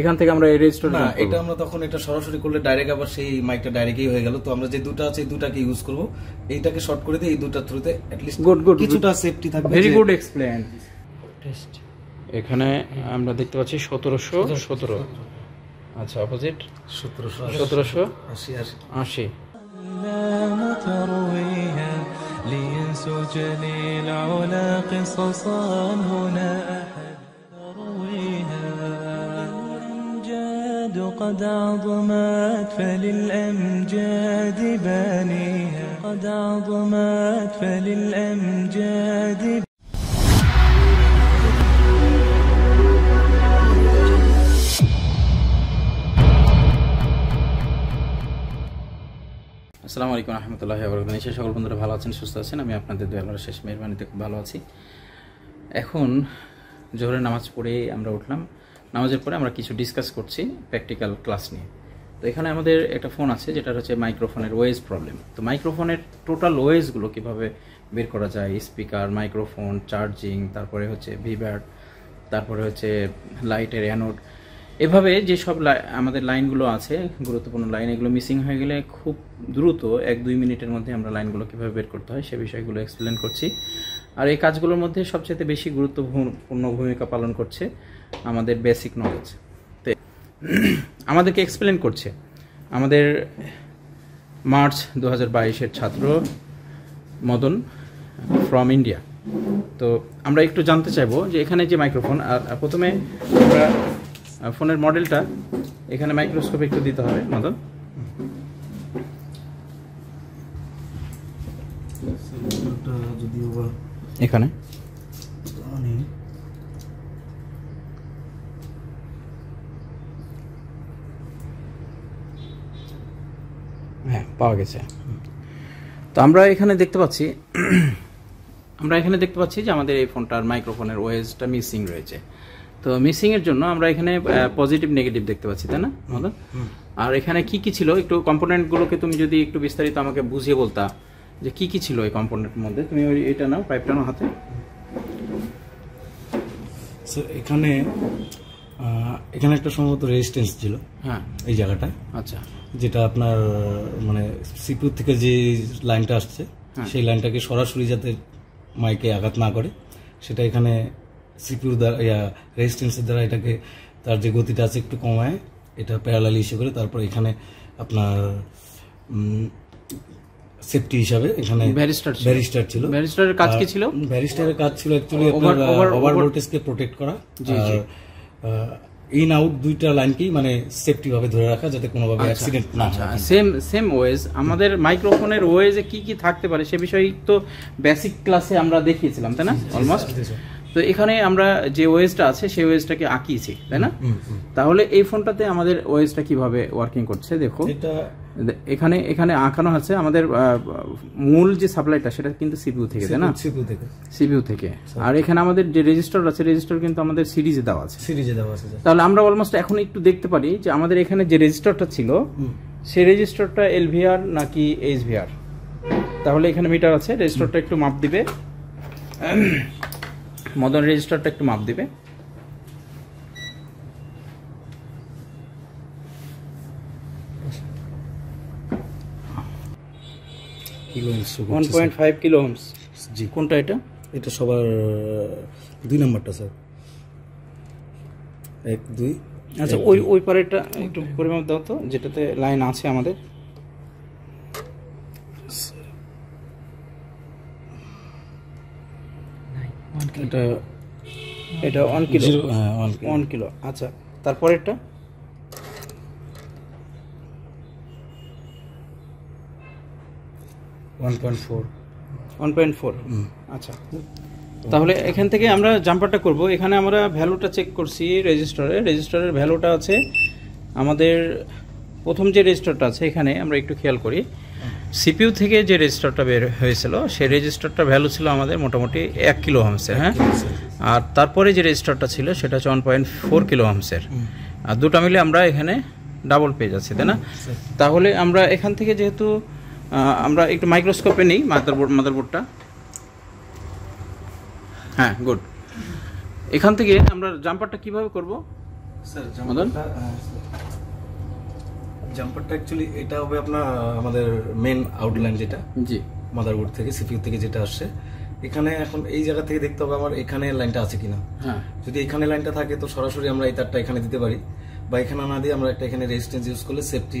এখান থেকে আমরা এই রেজিস্টার না এটা আমরা তখন এটা সরাসরি করলে ডাইরেক্ট আবার সেই মাইকটা ডাইরেক্টই হয়ে গেল তো আমরা যে দুটো আছে এই দুটাকে ইউজ করব এইটাকে শর্ট করে দিয়ে এই দুটার থ্রুতে লিস্ট গুড গুড কিছুটা সেফটি থাকবে ভেরি গুড এক্সপ্লেন এখানে আমরা দেখতে পাচ্ছি সতেরোশো সতেরো আচ্ছা অপোজিট সতেরোশো সতেরোশো আশি আশি قد عظمت فللأمجاد بانيها قد عظمت فللأمجاد আসসালামু আলাইকুম রহমতুল্লাহ আবরকাত এসে সকল বন্ধুরা ভালো আছেন সুস্থ আছেন আমি আপনাদের দয়ালার শেষ মেহরবানিতে খুব ভালো আছি এখন জোহরের নামাজ পড়ে আমরা উঠলাম নামাজের পরে আমরা কিছু ডিসকাস করছি প্র্যাকটিক্যাল ক্লাস নিয়ে তো এখানে আমাদের একটা ফোন আছে যেটা হচ্ছে মাইক্রোফোনের ওয়েজ প্রবলেম তো মাইক্রোফোনের টোটাল ওয়েজগুলো কিভাবে বের করা যায় স্পিকার মাইক্রোফোন চার্জিং তারপরে হচ্ছে ভিভ্যাট তারপরে হচ্ছে লাইটের অ্যানোড এভাবে যে সব আমাদের লাইনগুলো আছে গুরুত্বপূর্ণ লাইন এগুলো মিসিং হয়ে গেলে খুব দ্রুত এক দুই মিনিটের মধ্যে আমরা লাইনগুলো কীভাবে বের করতে হয় সে বিষয়গুলো এক্সপ্লেন করছি আর এই কাজগুলোর মধ্যে সবচেয়ে বেশি গুরুত্বপূর্ণ ভূমিকা পালন করছে আমাদের বেসিক নলেজ তো আমাদেরকে এক্সপ্লেন করছে আমাদের মার্চ দু হাজার বাইশের ছাত্র মদন ফ্রম ইন্ডিয়া তো আমরা একটু জানতে চাইবো যে এখানে যে মাইক্রোফোন প্রথমে আমরা ফোনের মডেলটা এখানে মাইক্রোস্কোপ একটু দিতে হবে মদন যদিও এখানে হ্যাঁ, পাওয়া গেছে তো আমরা এখানে দেখতে পাচ্ছি আমরা এখানে দেখতে পাচ্ছি যে আমাদের এই ফোনটার মাইক্রোফোনের ওয়েজটা মিসিং রয়েছে তো মিসিংয়ের জন্য আমরা এখানে পজিটিভ নেগেটিভ দেখতে পাচ্ছি তাই না আর এখানে কি কি ছিল একটু কম্পোনেন্টগুলোকে তুমি যদি একটু বিস্তারিত আমাকে বুঝিয়ে বলতা যে কি কি ছিল এই কম্পোনেন্টের মধ্যে তুমি ওই এটা নাও পাইপটা নাও হাতে সো এখানে এখানে একটা সম্ভবত রেজিস্ট্যান্স ছিল হ্যাঁ এই জায়গাটা আচ্ছা যেটা আপনার মানে সিপুর থেকে যে লাইনটা আসছে হ্যাঁ। সেই লাইনটাকে সরাসরি যাতে মাইকে আঘাত না করে সেটা এখানে সিপিউর দ্বারা রেজিস্ট্যান্সের দ্বারা এটাকে তার যে গতিটা আছে একটু কমায় এটা প্যারালাল ইস্যু করে তারপর এখানে আপনার সেফটি হিসাবে এখানে ব্যারিস্টার ব্যারিস্টার ছিল ব্যারিস্টারের কাজ কি ছিল ব্যারিস্টারের কাজ ছিল অ্যাকচুয়ালি আপনার ওভার ভোল্টেজকে প্রোটেক্ট করা আর ইন আউট দুইটা লাইনকেই মানে সেফটি ভাবে ধরে রাখা যাতে কোনোভাবে অ্যাক্সিডেন্ট আচ্ছা। না হয় সেম সেম ওয়েজ আমাদের মাইক্রোফোনের ওয়েজে কি কি থাকতে পারে সে বিষয়ে তো বেসিক ক্লাসে আমরা দেখিয়েছিলাম তাই না অলমোস্ট তো এখানে আমরা যে ওয়েজটা আছে সেই ওয়েজটাকে আঁকিয়েছি তাই না তাহলে এই ফোনটাতে আমাদের ওয়েজটা কিভাবে ওয়ার্কিং করছে দেখো এটা এখানে এখানে আঁকানো আছে আমাদের মূল যে সাপ্লাইটা সেটা কিন্তু সিপিউ থেকে না সিপিউ থেকে সিপিউ থেকে আর এখানে আমাদের যে রেজিস্টার আছে রেজিস্টার কিন্তু আমাদের সিরিজে দেওয়া আছে সিরিজে দেওয়া আছে তাহলে আমরা অলমোস্ট এখন একটু দেখতে পারি যে আমাদের এখানে যে রেজিস্টারটা ছিল সেই রেজিস্টারটা এলভিআর নাকি এইচভিআর তাহলে এখানে মিটার আছে রেজিস্টারটা একটু মাপ দিবে মদন রেজিস্টারটা একটু মাপ দিবে kilo ohms point five kilo ohms কোনটা এটা এটা সবার দুই নাম্বারটা স্যার এক দুই আচ্ছা ওই ওই পারেটা একটু পরিমাপ দাও তো যেটাতে লাইন আছে আমাদের এটা এটা ওয়ান কিলো ওয়ান হ্যাঁ, কিলো আচ্ছা তারপরেরটা one point four one point four আচ্ছা তাহলে এখান থেকে আমরা জাম্পারটা করব এখানে আমরা ভ্যালুটা চেক করছি রেজিস্টারে রেজিস্টারের ভ্যালুটা আছে আমাদের প্রথম যে রেজিস্টারটা আছে এখানে আমরা একটু খেয়াল করি সিপিউ থেকে যে রেজিস্টারটা বের হয়েছিল সেই রেজিস্টারটা ভ্যালু ছিল আমাদের মোটামুটি এক কিলো হামসের হ্যাঁ আর তারপরে যে রেজিস্টারটা ছিল সেটা হচ্ছে ওয়ান পয়েন্ট ফোর কিলো হামসের আর দুটা মিলে আমরা এখানে ডাবল পেয়ে যাচ্ছি তাই না তাহলে আমরা এখান থেকে যেহেতু আমরা একটু মাইক্রোস্কোপে নিই মাদারবোর্ড মাদারবোর্ডটা হ্যাঁ গুড এখান থেকে আমরা জাম্পারটা কিভাবে করব স্যার জাম্পারটা জাম্পারটা অ্যাকচুয়ালি এটা হবে আপনার আমাদের মেন আউটলাইন যেটা জি মাদারবোর্ড থেকে সিপিইউ থেকে যেটা আসছে এখানে এখন এই জায়গা থেকে দেখতে হবে আমার এখানে লাইনটা আছে কিনা হ্যাঁ যদি এখানে লাইনটা থাকে তো সরাসরি আমরা এই তারটা এখানে দিতে পারি বা এখানে না দিয়ে আমরা একটা এখানে রেজিস্ট্যান্স ইউজ করলে সেফটি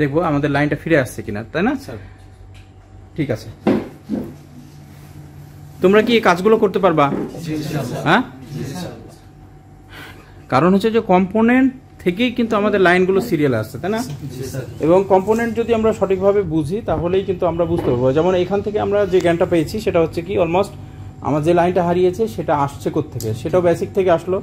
দেখবো আমাদের লাইনটা ফিরে আসছে কিনা তাই না স্যার ঠিক আছে তোমরা কি এই কাজগুলো করতে পারবা হ্যাঁ কারণ হচ্ছে যে কম্পোনেন্ট থেকেই কিন্তু আমাদের লাইনগুলো সিরিয়াল আসছে তাই না এবং কম্পোনেন্ট যদি আমরা সঠিকভাবে বুঝি তাহলেই কিন্তু আমরা বুঝতে পারবো যেমন এখান থেকে আমরা যে জ্ঞানটা পেয়েছি সেটা হচ্ছে কি অলমোস্ট আমার যে লাইনটা হারিয়েছে সেটা আসছে থেকে সেটাও বেসিক থেকে আসলো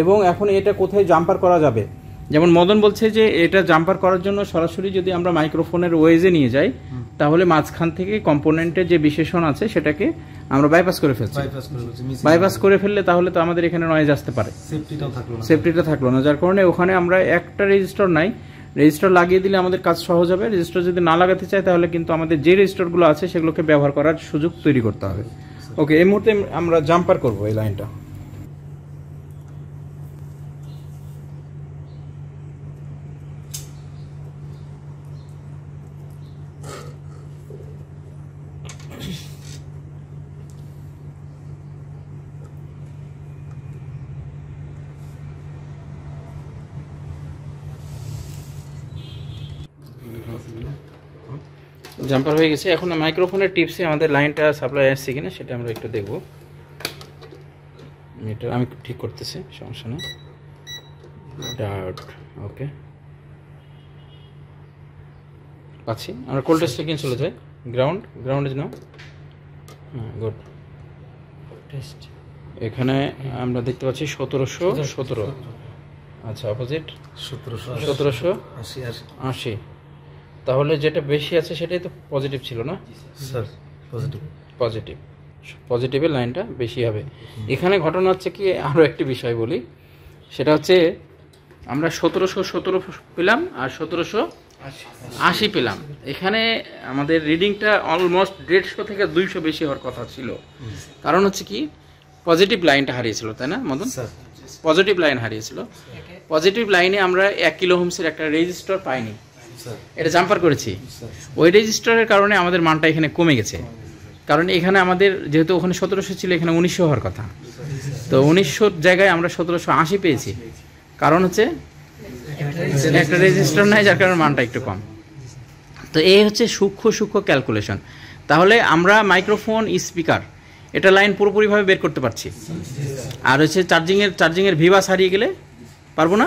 এবং এখন এটা কোথায় জাম্পার করা যাবে যেমন মদন বলছে যে এটা জাম্পার করার জন্য সরাসরি যদি আমরা মাইক্রোফোনের ওয়েজে নিয়ে যাই তাহলে মাঝখান থেকে কম্পোনেন্টের যে বিশেষণ আছে সেটাকে আমরা বাইপাস করে ফেলছি বাইপাস করে ফেললে তাহলে তো আমাদের এখানে নয়েজ আসতে পারে সেফটিটা থাকলো না যার কারণে ওখানে আমরা একটা রেজিস্টার নাই রেজিস্টার লাগিয়ে দিলে আমাদের কাজ সহজ হবে রেজিস্টার যদি না লাগাতে চাই তাহলে কিন্তু আমাদের যে রেজিস্টারগুলো আছে সেগুলোকে ব্যবহার করার সুযোগ তৈরি করতে হবে ওকে এই মুহূর্তে আমরা জাম্পার করবো এই লাইনটা জাম্পার হয়ে গেছে এখন মাইক্রোফোনের টিপসে আমাদের লাইনটা সাপ্লাই আসছে কিনা সেটা আমরা একটু দেখব এটা আমি ঠিক করতেছি সমস্যা নেই ডাট ওকে পাচ্ছি আমরা টেস্টে কিনে চলে যাই গ্রাউন্ড গ্রাউন্ড ইজ নাও হ্যাঁ গুড টেস্ট এখানে আমরা দেখতে পাচ্ছি সতেরোশো সতেরো আচ্ছা অপোজিট সতেরোশো সতেরোশো আশি আশি তাহলে যেটা বেশি আছে সেটাই তো পজিটিভ ছিল না স্যার পজিটিভ পজিটিভ পজিটিভের লাইনটা বেশি হবে এখানে ঘটনা হচ্ছে কি আরও একটি বিষয় বলি সেটা হচ্ছে আমরা সতেরোশো সতেরো পেলাম আর সতেরোশো আশি পেলাম এখানে আমাদের রিডিংটা অলমোস্ট দেড়শো থেকে দুইশো বেশি হওয়ার কথা ছিল কারণ হচ্ছে কি পজিটিভ লাইনটা হারিয়েছিল তাই না মদন পজিটিভ লাইন হারিয়েছিল পজিটিভ লাইনে আমরা এক কিলো হোমসের একটা রেজিস্টার পাইনি এটা জাম্পার করেছি ওই রেজিস্টারের কারণে আমাদের মানটা এখানে কমে গেছে কারণ এখানে আমাদের যেহেতু ওখানে সতেরোশো ছিল এখানে উনিশশো হওয়ার কথা তো উনিশশোর জায়গায় আমরা সতেরোশো আশি পেয়েছি কারণ হচ্ছে একটা রেজিস্টার নাই যার কারণে মানটা একটু কম তো এই হচ্ছে সূক্ষ্ম সূক্ষ্ম ক্যালকুলেশন তাহলে আমরা মাইক্রোফোন স্পিকার এটা লাইন পুরোপুরিভাবে বের করতে পারছি আর হচ্ছে চার্জিংয়ের চার্জিংয়ের ভিভাস হারিয়ে গেলে পারবো না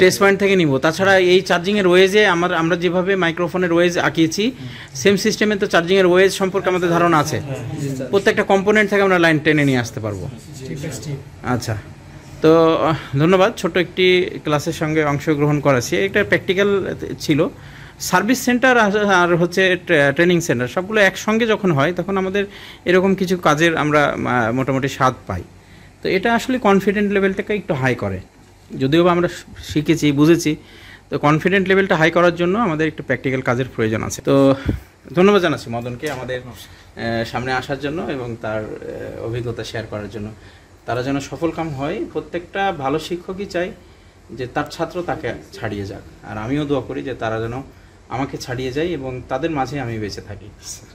টেস্ট পয়েন্ট থেকে নিব তাছাড়া এই চার্জিংয়ের ওয়েজে আমার আমরা যেভাবে মাইক্রোফোনের ওয়েজ আঁকিয়েছি সেম সিস্টেমে তো চার্জিংয়ের ওয়েজ সম্পর্কে আমাদের ধারণা আছে প্রত্যেকটা কম্পোনেন্ট থেকে আমরা লাইন টেনে নিয়ে আসতে পারবো আচ্ছা তো ধন্যবাদ ছোট একটি ক্লাসের সঙ্গে অংশগ্রহণ করাছি একটা প্র্যাকটিক্যাল ছিল সার্ভিস সেন্টার আর হচ্ছে ট্রেনিং সেন্টার সবগুলো একসঙ্গে যখন হয় তখন আমাদের এরকম কিছু কাজের আমরা মোটামুটি স্বাদ পাই তো এটা আসলে কনফিডেন্ট লেভেলটাকে একটু হাই করে যদিও বা আমরা শিখেছি বুঝেছি তো কনফিডেন্ট লেভেলটা হাই করার জন্য আমাদের একটু প্র্যাকটিক্যাল কাজের প্রয়োজন আছে তো ধন্যবাদ জানাচ্ছি মদনকে আমাদের সামনে আসার জন্য এবং তার অভিজ্ঞতা শেয়ার করার জন্য তারা যেন সফল কাম হয় প্রত্যেকটা ভালো শিক্ষকই চাই যে তার ছাত্র তাকে ছাড়িয়ে যাক আর আমিও দোয়া করি যে তারা যেন আমাকে ছাড়িয়ে যায় এবং তাদের মাঝে আমি বেঁচে থাকি